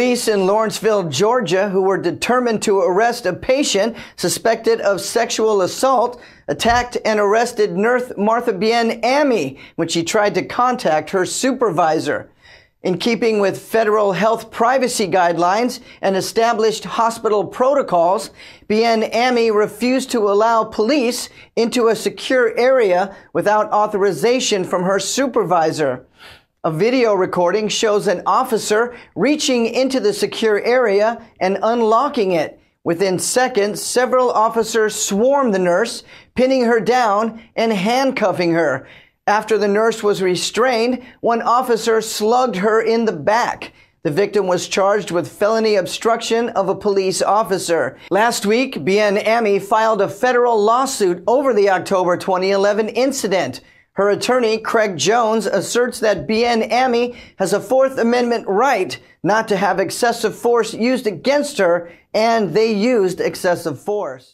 police in Lawrenceville, Georgia, who were determined to arrest a patient suspected of sexual assault, attacked and arrested nurse Martha Bien Amy when she tried to contact her supervisor. In keeping with federal health privacy guidelines and established hospital protocols, Bien Ami refused to allow police into a secure area without authorization from her supervisor. A video recording shows an officer reaching into the secure area and unlocking it. Within seconds, several officers swarm the nurse, pinning her down and handcuffing her. After the nurse was restrained, one officer slugged her in the back. The victim was charged with felony obstruction of a police officer. Last week, Bien Ami filed a federal lawsuit over the October 2011 incident. Her attorney, Craig Jones, asserts that Bien Ami has a Fourth Amendment right not to have excessive force used against her, and they used excessive force.